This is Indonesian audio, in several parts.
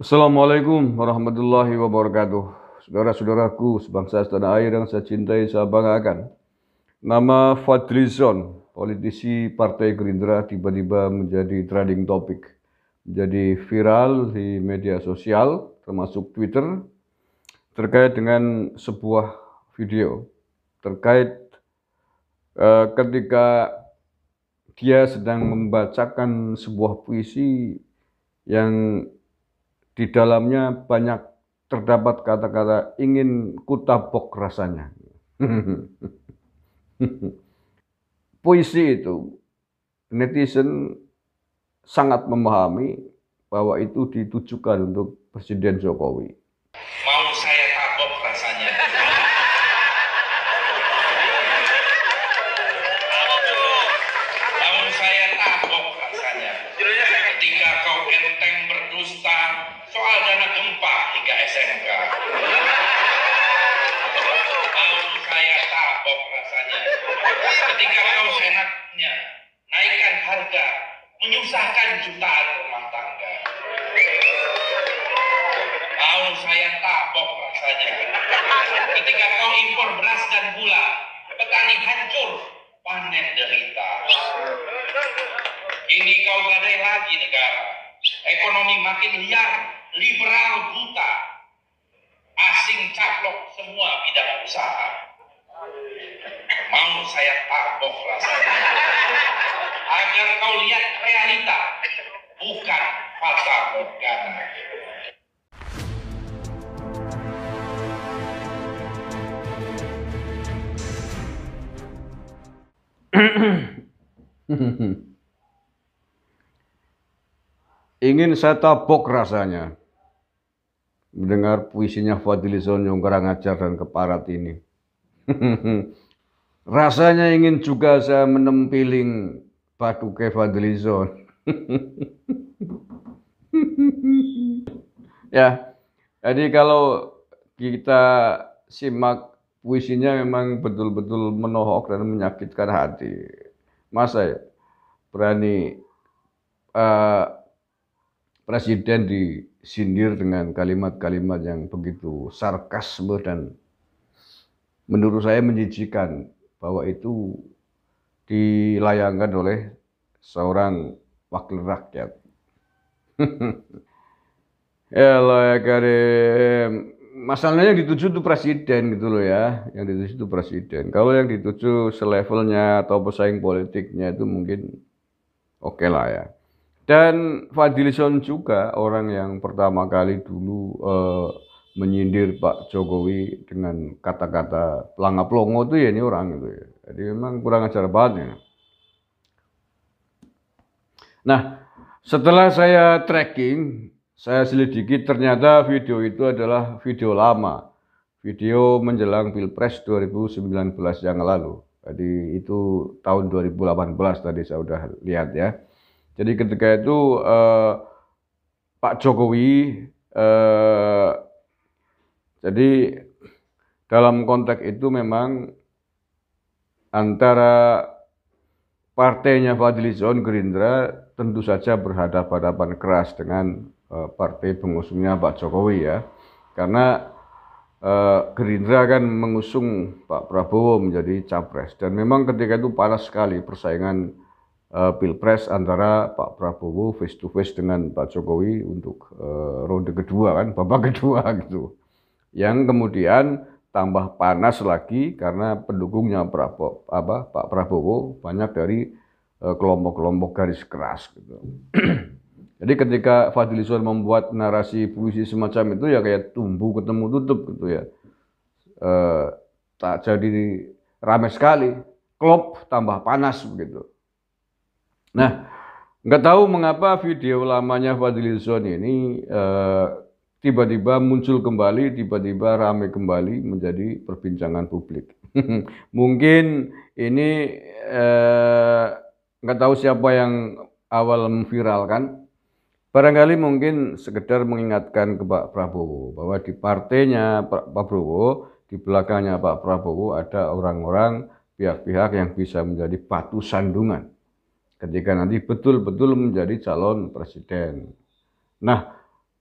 Assalamualaikum warahmatullahi wabarakatuh. Saudara-saudaraku sebangsa tanah air yang saya cintai, saya banggakan. Nama Fadlizon, politisi Partai Gerindra tiba-tiba menjadi trending topic. Menjadi viral di media sosial, termasuk Twitter, terkait dengan sebuah video. Terkait eh, ketika dia sedang membacakan sebuah puisi yang di dalamnya banyak terdapat kata-kata ingin kutabok rasanya. Puisi itu netizen sangat memahami bahwa itu ditujukan untuk Presiden Jokowi. ketika kau senangnya naikkan harga, menyusahkan jutaan rumah tangga. kau saya tabok rasanya. Ketika kau impor beras dan gula, petani hancur, panen derita. Ini kau gadai lagi negara. Ekonomi makin liar, liberal buta, asing caplok semua bidang usaha mau saya taruh rasanya agar kau lihat realita bukan fata morgana Ingin saya tabok rasanya mendengar puisinya Fadilizon yang kurang ajar dan keparat ini. Rasanya ingin juga saya menempiling batu Fadlizon. ya, jadi kalau kita simak puisinya memang betul-betul menohok dan menyakitkan hati. Masa ya berani uh, presiden disindir dengan kalimat-kalimat yang begitu sarkasme dan menurut saya menjijikan bahwa itu dilayangkan oleh seorang wakil rakyat. ya Allah ya Karim. Masalahnya yang dituju itu presiden gitu loh ya. Yang dituju itu presiden. Kalau yang dituju selevelnya atau pesaing politiknya itu mungkin oke okay lah ya. Dan Fadilison juga orang yang pertama kali dulu eh, menyindir Pak Jokowi dengan kata-kata pelangga pelongo itu ya ini orang gitu ya. Jadi memang kurang ajar banget ya. Nah, setelah saya tracking, saya selidiki ternyata video itu adalah video lama. Video menjelang Pilpres 2019 yang lalu. Jadi itu tahun 2018 tadi saya sudah lihat ya. Jadi ketika itu eh, Pak Jokowi eh, jadi dalam konteks itu memang antara partainya Fadlizon Gerindra tentu saja berhadapan-hadapan keras dengan eh, partai pengusungnya Pak Jokowi ya. Karena uh, Gerindra kan mengusung Pak Prabowo menjadi capres dan memang ketika itu panas sekali persaingan uh, pilpres antara Pak Prabowo face to face dengan Pak Jokowi untuk uh, ronde kedua kan babak kedua gitu yang kemudian tambah panas lagi karena pendukungnya Prabowo, apa, Pak Prabowo banyak dari e, kelompok-kelompok garis keras gitu. Jadi ketika Fadli membuat narasi puisi semacam itu ya kayak tumbuh ketemu tutup gitu ya. E, tak jadi rame sekali, klop tambah panas begitu. Nah, nggak tahu mengapa video lamanya Fadli ini e, tiba-tiba muncul kembali, tiba-tiba ramai kembali menjadi perbincangan publik. Mungkin ini eh, nggak tahu siapa yang awal memviralkan. Barangkali mungkin sekedar mengingatkan ke Pak Prabowo bahwa di partainya Pak Prabowo, di belakangnya Pak Prabowo ada orang-orang pihak-pihak yang bisa menjadi batu sandungan ketika nanti betul-betul menjadi calon presiden. Nah,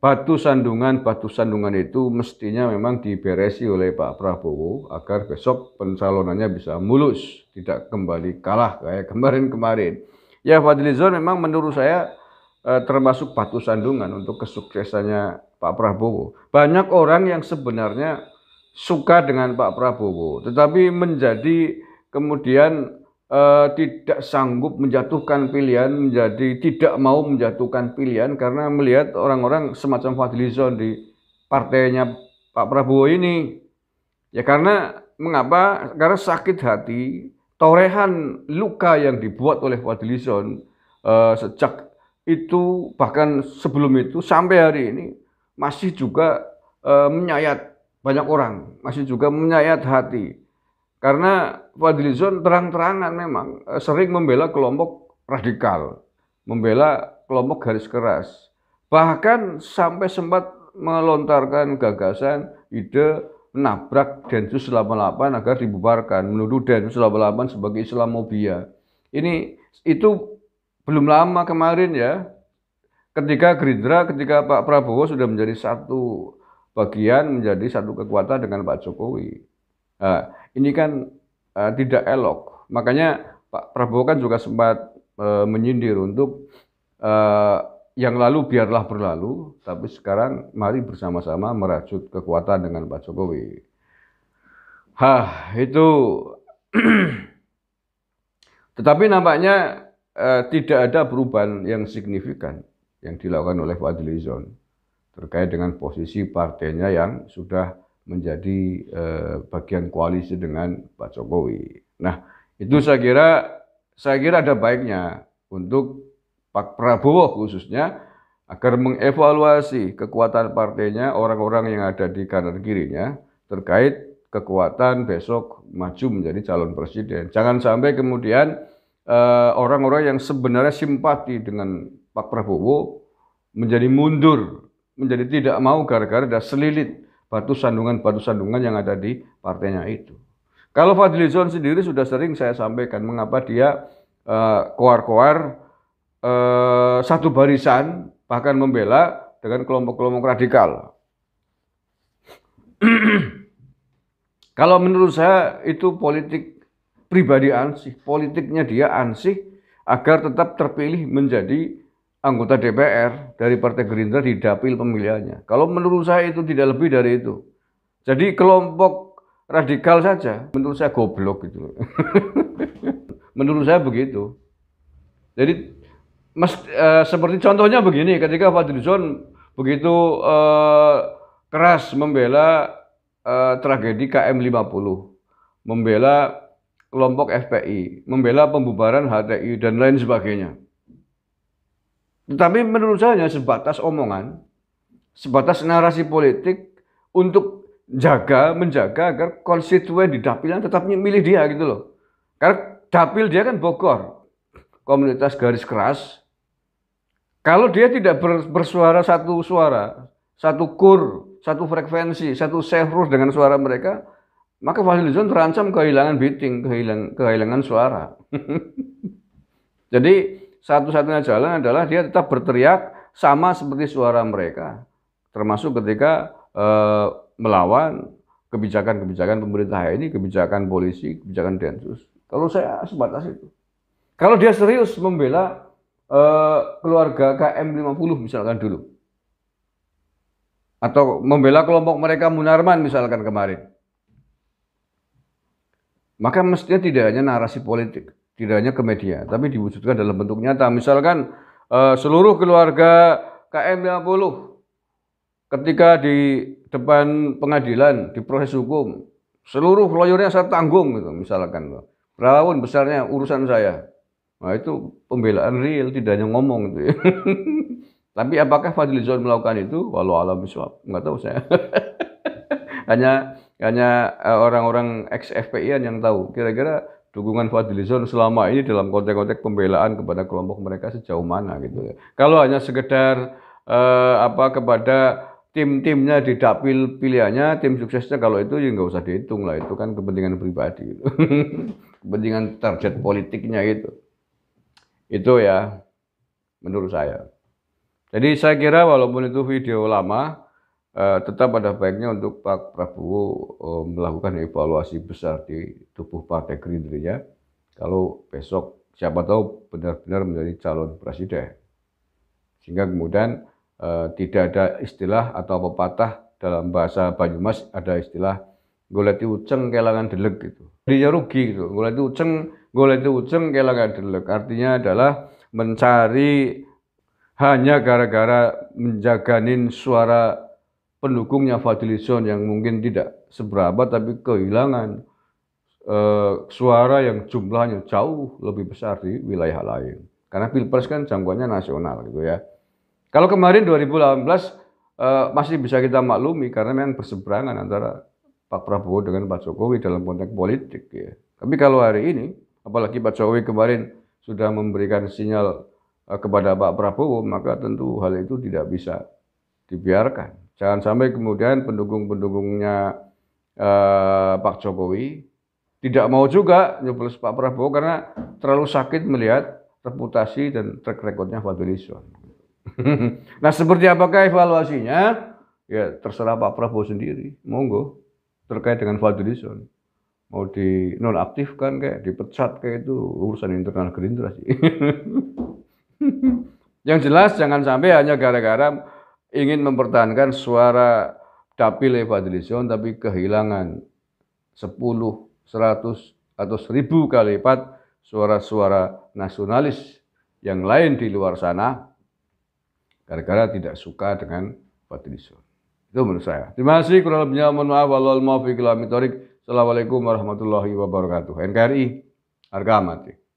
batu sandungan batu sandungan itu mestinya memang diberesi oleh Pak Prabowo agar besok pencalonannya bisa mulus tidak kembali kalah kayak kemarin-kemarin ya Fadlizon memang menurut saya eh, termasuk batu sandungan untuk kesuksesannya Pak Prabowo banyak orang yang sebenarnya suka dengan Pak Prabowo tetapi menjadi kemudian uh, tidak sanggup menjatuhkan pilihan menjadi tidak mau menjatuhkan pilihan karena melihat orang-orang semacam Fadlizon di partainya Pak Prabowo ini ya karena mengapa karena sakit hati torehan luka yang dibuat oleh Fadlizon uh, eh, sejak itu bahkan sebelum itu sampai hari ini masih juga uh, menyayat banyak orang masih juga menyayat hati karena Fadlizon terang-terangan memang eh, sering membela kelompok radikal, membela kelompok garis keras. Bahkan sampai sempat melontarkan gagasan, ide menabrak Densus 88 agar dibubarkan, menuduh Densus 88 sebagai Islamobia. Ini itu belum lama kemarin ya, ketika Gerindra, ketika Pak Prabowo sudah menjadi satu bagian, menjadi satu kekuatan dengan Pak Jokowi. Nah, ini kan uh, tidak elok. Makanya Pak Prabowo kan juga sempat uh, menyindir untuk uh, yang lalu biarlah berlalu, tapi sekarang mari bersama-sama merajut kekuatan dengan Pak Jokowi. Hah, itu. Tetapi nampaknya eh, tidak ada perubahan yang signifikan yang dilakukan oleh Fadli Zon terkait dengan posisi partainya yang sudah menjadi eh, bagian koalisi dengan Pak Jokowi. Nah, itu saya kira saya kira ada baiknya untuk Pak Prabowo khususnya agar mengevaluasi kekuatan partainya, orang-orang yang ada di kanan kirinya terkait kekuatan besok maju menjadi calon presiden. Jangan sampai kemudian eh, orang-orang uh, yang sebenarnya simpati dengan Pak Prabowo menjadi mundur, menjadi tidak mau gara-gara ada selilit batu sandungan-batu sandungan yang ada di partainya itu. Kalau Fadlizon sendiri sudah sering saya sampaikan mengapa dia koar eh, koar-koar uh, satu barisan bahkan membela dengan kelompok-kelompok radikal. Kalau menurut saya itu politik pribadi ansih, politiknya dia ansih agar tetap terpilih menjadi anggota DPR dari Partai Gerindra di dapil pemilihannya. Kalau menurut saya itu tidak lebih dari itu. Jadi kelompok radikal saja menurut saya goblok gitu. menurut saya begitu. Jadi mas, e, eh, seperti contohnya begini ketika Fadlizon begitu e, keras membela e, tragedi KM 50, membela kelompok FPI, membela pembubaran HTI dan lain sebagainya. Tetapi menurut saya hanya sebatas omongan, sebatas narasi politik untuk jaga, menjaga agar konstituen di dapilnya tetap milih dia gitu loh. Karena dapil dia kan Bogor, komunitas garis keras. Kalau dia tidak bersuara satu suara, satu kur, satu frekuensi, satu sehrus dengan suara mereka, maka Fadlizon terancam kehilangan biting, kehilangan, kehilangan suara. Jadi satu-satunya jalan adalah dia tetap berteriak sama seperti suara mereka, termasuk ketika e, melawan kebijakan-kebijakan pemerintah ini, kebijakan polisi, kebijakan densus. Kalau saya sebatas itu. Kalau dia serius membela e, keluarga KM50 misalkan dulu, atau membela kelompok mereka Munarman misalkan kemarin, maka mestinya tidak hanya narasi politik, tidak hanya ke media, tapi diwujudkan dalam bentuk nyata. Misalkan uh, seluruh keluarga KM 50 ketika di depan pengadilan di proses hukum seluruh lawyernya saya tanggung gitu misalkan Rawan besarnya urusan saya. Nah itu pembelaan real, tidak hanya ngomong Gitu, ya. Tapi apakah Zon melakukan itu? Walau alam suap, nggak tahu saya. hanya hanya eh, orang-orang ex FPI yang tahu. Kira-kira dukungan Fadlizon selama ini dalam konteks-konteks pembelaan kepada kelompok mereka sejauh mana gitu ya. Kalau hanya sekedar eh, apa kepada tim-timnya di dapil pilihannya, tim suksesnya kalau itu ya nggak usah dihitung lah itu kan kepentingan pribadi gitu. kepentingan target politiknya itu. Itu ya menurut saya. Jadi saya kira walaupun itu video lama, Eh, tetap ada baiknya untuk Pak Prabowo eh, melakukan evaluasi besar di tubuh Partai Gerindra ya. kalau besok siapa tahu benar-benar menjadi calon presiden. Sehingga kemudian eh, tidak ada istilah atau pepatah dalam bahasa Banyumas ada istilah goleti uceng kelangan delek gitu. dia rugi gitu. Goleti uceng, goleti uceng kelangan delek. Artinya adalah mencari hanya gara-gara menjaganin suara pendukungnya Fadlison yang mungkin tidak seberapa tapi kehilangan uh, suara yang jumlahnya jauh lebih besar di wilayah lain. Karena Pilpres kan jangkauannya nasional gitu ya. Kalau kemarin 2018 uh, eh, masih bisa kita maklumi karena memang berseberangan antara Pak Prabowo dengan Pak Jokowi dalam konteks politik ya. Tapi kalau hari ini apalagi Pak Jokowi kemarin sudah memberikan sinyal eh, kepada Pak Prabowo maka tentu hal itu tidak bisa dibiarkan. Jangan sampai kemudian pendukung-pendukungnya eh, Pak Jokowi tidak mau juga nyoblos Pak Prabowo karena terlalu sakit melihat reputasi dan track recordnya Fadlizon. nah seperti apakah evaluasinya? Ya terserah Pak Prabowo sendiri. Monggo terkait dengan Fadlizon mau di nonaktifkan kayak dipecat kayak itu urusan internal Gerindra sih. Yang jelas jangan sampai hanya gara-gara ingin mempertahankan suara dapil Fadlizon tapi kehilangan 10, 100 atau 1000 kali lipat suara-suara nasionalis yang lain di luar sana gara-gara tidak suka dengan Fadlizon. Itu menurut saya. Terima kasih kurang lebihnya mohon maaf wallahul muwaffiq Assalamualaikum warahmatullahi wabarakatuh. NKRI harga mati.